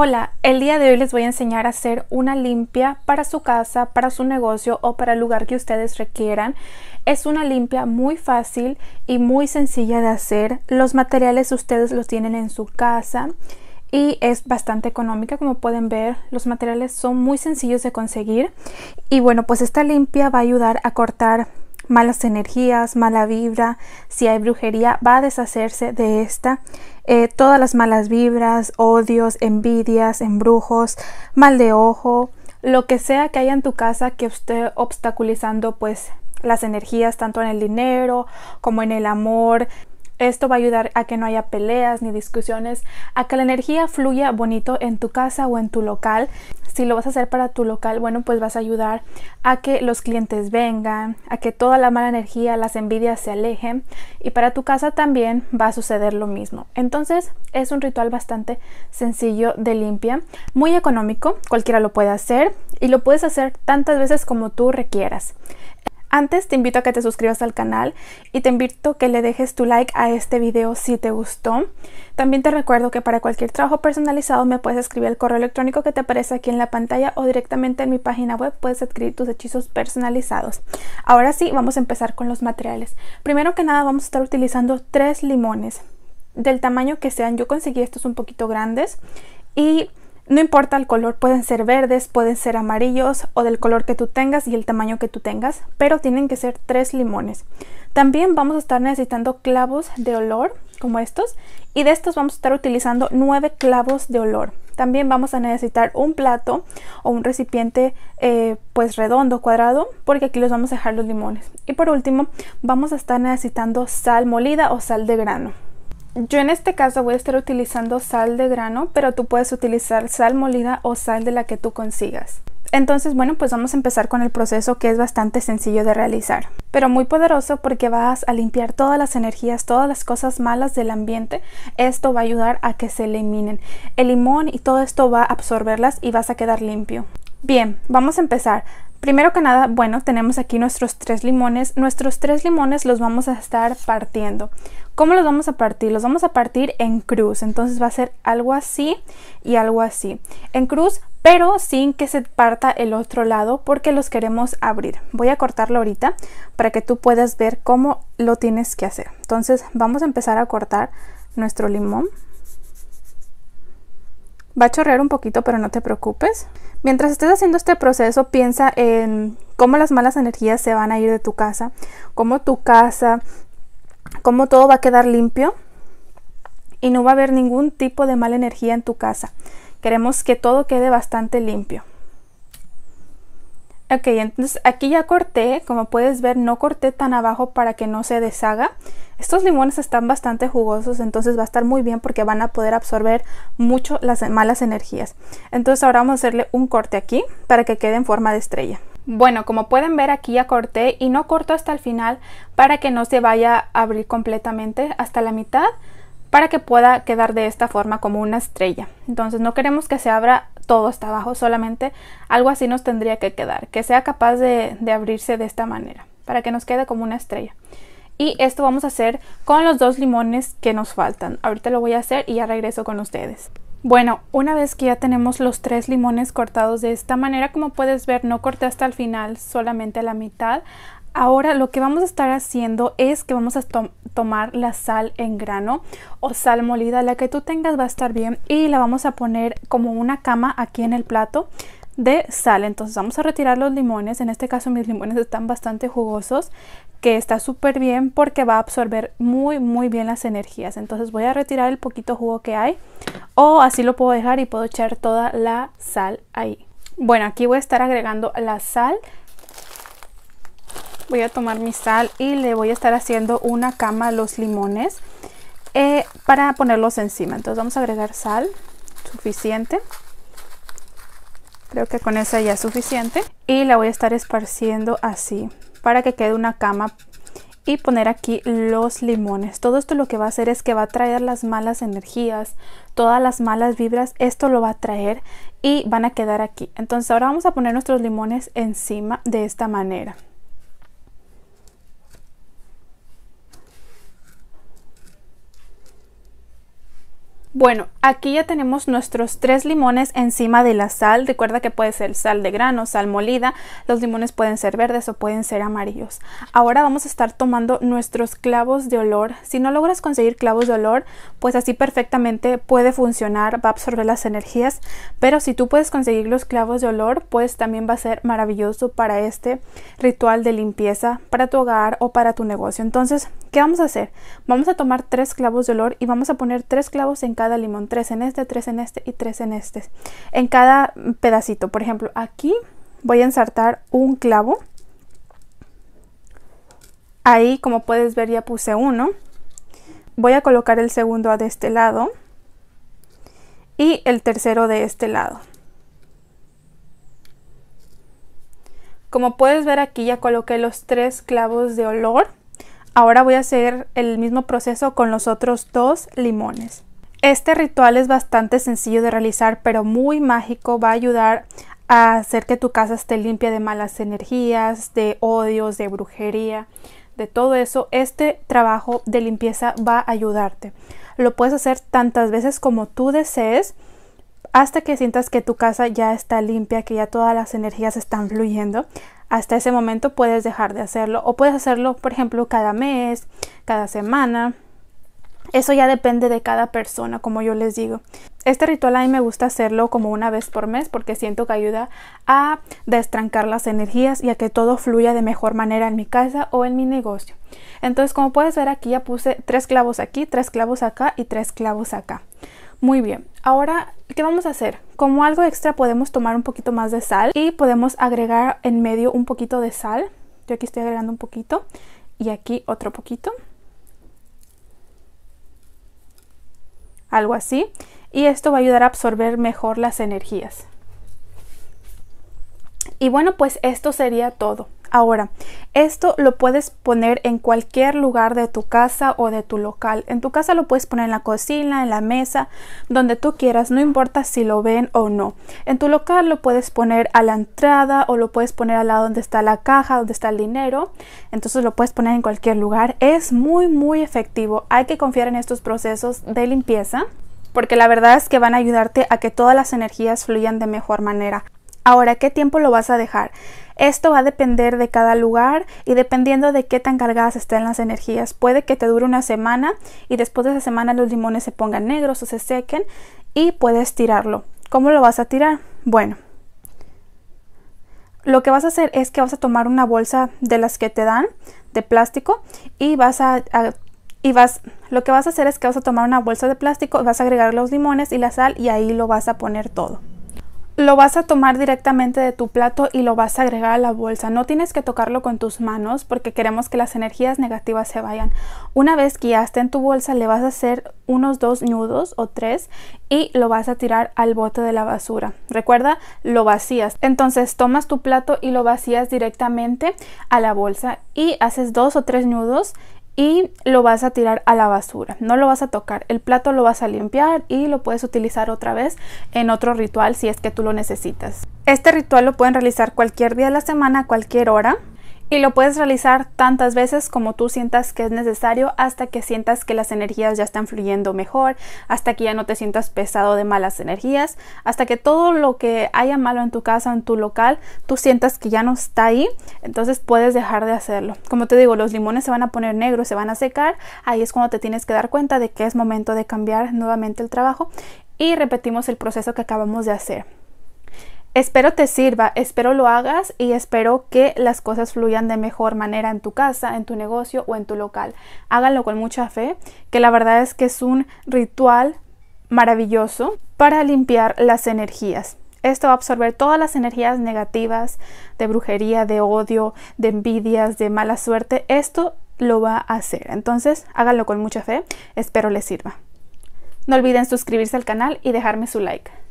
Hola, el día de hoy les voy a enseñar a hacer una limpia para su casa, para su negocio o para el lugar que ustedes requieran. Es una limpia muy fácil y muy sencilla de hacer. Los materiales ustedes los tienen en su casa y es bastante económica como pueden ver los materiales son muy sencillos de conseguir y bueno pues esta limpia va a ayudar a cortar malas energías, mala vibra, si hay brujería, va a deshacerse de esta. Eh, todas las malas vibras, odios, envidias, embrujos, mal de ojo, lo que sea que haya en tu casa que esté obstaculizando pues las energías tanto en el dinero como en el amor, esto va a ayudar a que no haya peleas ni discusiones, a que la energía fluya bonito en tu casa o en tu local. Si lo vas a hacer para tu local, bueno, pues vas a ayudar a que los clientes vengan, a que toda la mala energía, las envidias se alejen y para tu casa también va a suceder lo mismo. Entonces es un ritual bastante sencillo de limpia, muy económico, cualquiera lo puede hacer y lo puedes hacer tantas veces como tú requieras. Antes te invito a que te suscribas al canal y te invito a que le dejes tu like a este video si te gustó. También te recuerdo que para cualquier trabajo personalizado me puedes escribir el correo electrónico que te aparece aquí en la pantalla o directamente en mi página web puedes escribir tus hechizos personalizados. Ahora sí, vamos a empezar con los materiales. Primero que nada vamos a estar utilizando tres limones del tamaño que sean. Yo conseguí estos un poquito grandes y no importa el color, pueden ser verdes, pueden ser amarillos o del color que tú tengas y el tamaño que tú tengas, pero tienen que ser tres limones. También vamos a estar necesitando clavos de olor como estos y de estos vamos a estar utilizando nueve clavos de olor. También vamos a necesitar un plato o un recipiente eh, pues redondo, cuadrado, porque aquí los vamos a dejar los limones. Y por último vamos a estar necesitando sal molida o sal de grano. Yo en este caso voy a estar utilizando sal de grano, pero tú puedes utilizar sal molida o sal de la que tú consigas. Entonces, bueno, pues vamos a empezar con el proceso que es bastante sencillo de realizar, pero muy poderoso porque vas a limpiar todas las energías, todas las cosas malas del ambiente. Esto va a ayudar a que se eliminen. El limón y todo esto va a absorberlas y vas a quedar limpio. Bien, vamos a empezar. Primero que nada, bueno, tenemos aquí nuestros tres limones. Nuestros tres limones los vamos a estar partiendo. ¿Cómo los vamos a partir? Los vamos a partir en cruz. Entonces va a ser algo así y algo así. En cruz, pero sin que se parta el otro lado porque los queremos abrir. Voy a cortarlo ahorita para que tú puedas ver cómo lo tienes que hacer. Entonces vamos a empezar a cortar nuestro limón. Va a chorrear un poquito, pero no te preocupes. Mientras estés haciendo este proceso, piensa en cómo las malas energías se van a ir de tu casa, cómo tu casa, cómo todo va a quedar limpio y no va a haber ningún tipo de mala energía en tu casa. Queremos que todo quede bastante limpio. Ok, entonces aquí ya corté, como puedes ver no corté tan abajo para que no se deshaga. Estos limones están bastante jugosos, entonces va a estar muy bien porque van a poder absorber mucho las malas energías. Entonces ahora vamos a hacerle un corte aquí para que quede en forma de estrella. Bueno, como pueden ver aquí ya corté y no corto hasta el final para que no se vaya a abrir completamente hasta la mitad para que pueda quedar de esta forma como una estrella. Entonces no queremos que se abra todo está abajo, solamente algo así nos tendría que quedar, que sea capaz de, de abrirse de esta manera, para que nos quede como una estrella. Y esto vamos a hacer con los dos limones que nos faltan. Ahorita lo voy a hacer y ya regreso con ustedes. Bueno, una vez que ya tenemos los tres limones cortados de esta manera, como puedes ver, no corté hasta el final, solamente la mitad. Ahora lo que vamos a estar haciendo es que vamos a tomar la sal en grano o sal molida, la que tú tengas va a estar bien y la vamos a poner como una cama aquí en el plato de sal. Entonces vamos a retirar los limones. En este caso mis limones están bastante jugosos, que está súper bien porque va a absorber muy muy bien las energías. Entonces voy a retirar el poquito jugo que hay o así lo puedo dejar y puedo echar toda la sal ahí. Bueno, aquí voy a estar agregando la sal voy a tomar mi sal y le voy a estar haciendo una cama a los limones eh, para ponerlos encima. Entonces vamos a agregar sal suficiente. Creo que con esa ya es suficiente. Y la voy a estar esparciendo así para que quede una cama y poner aquí los limones. Todo esto lo que va a hacer es que va a traer las malas energías, todas las malas vibras, esto lo va a traer y van a quedar aquí. Entonces ahora vamos a poner nuestros limones encima de esta manera. Bueno, aquí ya tenemos nuestros tres limones encima de la sal. Recuerda que puede ser sal de grano, sal molida. Los limones pueden ser verdes o pueden ser amarillos. Ahora vamos a estar tomando nuestros clavos de olor. Si no logras conseguir clavos de olor, pues así perfectamente puede funcionar, va a absorber las energías. Pero si tú puedes conseguir los clavos de olor, pues también va a ser maravilloso para este ritual de limpieza para tu hogar o para tu negocio. Entonces ¿Qué vamos a hacer? Vamos a tomar tres clavos de olor y vamos a poner tres clavos en cada limón, tres en este, tres en este y tres en este, en cada pedacito. Por ejemplo, aquí voy a ensartar un clavo. Ahí, como puedes ver, ya puse uno. Voy a colocar el segundo de este lado y el tercero de este lado. Como puedes ver aquí ya coloqué los tres clavos de olor Ahora voy a hacer el mismo proceso con los otros dos limones. Este ritual es bastante sencillo de realizar, pero muy mágico. Va a ayudar a hacer que tu casa esté limpia de malas energías, de odios, de brujería, de todo eso. Este trabajo de limpieza va a ayudarte. Lo puedes hacer tantas veces como tú desees hasta que sientas que tu casa ya está limpia, que ya todas las energías están fluyendo hasta ese momento puedes dejar de hacerlo o puedes hacerlo, por ejemplo, cada mes, cada semana. Eso ya depende de cada persona, como yo les digo. Este ritual a mí me gusta hacerlo como una vez por mes porque siento que ayuda a destrancar las energías y a que todo fluya de mejor manera en mi casa o en mi negocio. Entonces, como puedes ver aquí, ya puse tres clavos aquí, tres clavos acá y tres clavos acá. Muy bien, ahora, ¿qué vamos a hacer? Como algo extra podemos tomar un poquito más de sal y podemos agregar en medio un poquito de sal. Yo aquí estoy agregando un poquito y aquí otro poquito. Algo así. Y esto va a ayudar a absorber mejor las energías. Y bueno, pues esto sería todo. Ahora, esto lo puedes poner en cualquier lugar de tu casa o de tu local. En tu casa lo puedes poner en la cocina, en la mesa, donde tú quieras, no importa si lo ven o no. En tu local lo puedes poner a la entrada o lo puedes poner al lado donde está la caja, donde está el dinero. Entonces lo puedes poner en cualquier lugar. Es muy, muy efectivo. Hay que confiar en estos procesos de limpieza porque la verdad es que van a ayudarte a que todas las energías fluyan de mejor manera. Ahora, ¿qué tiempo lo vas a dejar? Esto va a depender de cada lugar y dependiendo de qué tan cargadas estén las energías. Puede que te dure una semana y después de esa semana los limones se pongan negros o se sequen y puedes tirarlo. ¿Cómo lo vas a tirar? Bueno, lo que vas a hacer es que vas a tomar una bolsa de las que te dan de plástico y vas a, y vas lo que vas a hacer es que vas a tomar una bolsa de plástico, vas a agregar los limones y la sal y ahí lo vas a poner todo lo vas a tomar directamente de tu plato y lo vas a agregar a la bolsa. No tienes que tocarlo con tus manos porque queremos que las energías negativas se vayan. Una vez que ya está en tu bolsa, le vas a hacer unos dos nudos o tres y lo vas a tirar al bote de la basura. Recuerda, lo vacías. Entonces tomas tu plato y lo vacías directamente a la bolsa y haces dos o tres nudos y lo vas a tirar a la basura, no lo vas a tocar. El plato lo vas a limpiar y lo puedes utilizar otra vez en otro ritual si es que tú lo necesitas. Este ritual lo pueden realizar cualquier día de la semana, cualquier hora y lo puedes realizar tantas veces como tú sientas que es necesario hasta que sientas que las energías ya están fluyendo mejor, hasta que ya no te sientas pesado de malas energías, hasta que todo lo que haya malo en tu casa, en tu local, tú sientas que ya no está ahí, entonces puedes dejar de hacerlo. Como te digo, los limones se van a poner negros, se van a secar, ahí es cuando te tienes que dar cuenta de que es momento de cambiar nuevamente el trabajo y repetimos el proceso que acabamos de hacer. Espero te sirva, espero lo hagas y espero que las cosas fluyan de mejor manera en tu casa, en tu negocio o en tu local. Háganlo con mucha fe, que la verdad es que es un ritual maravilloso para limpiar las energías. Esto va a absorber todas las energías negativas de brujería, de odio, de envidias, de mala suerte. Esto lo va a hacer. Entonces, háganlo con mucha fe. Espero les sirva. No olviden suscribirse al canal y dejarme su like.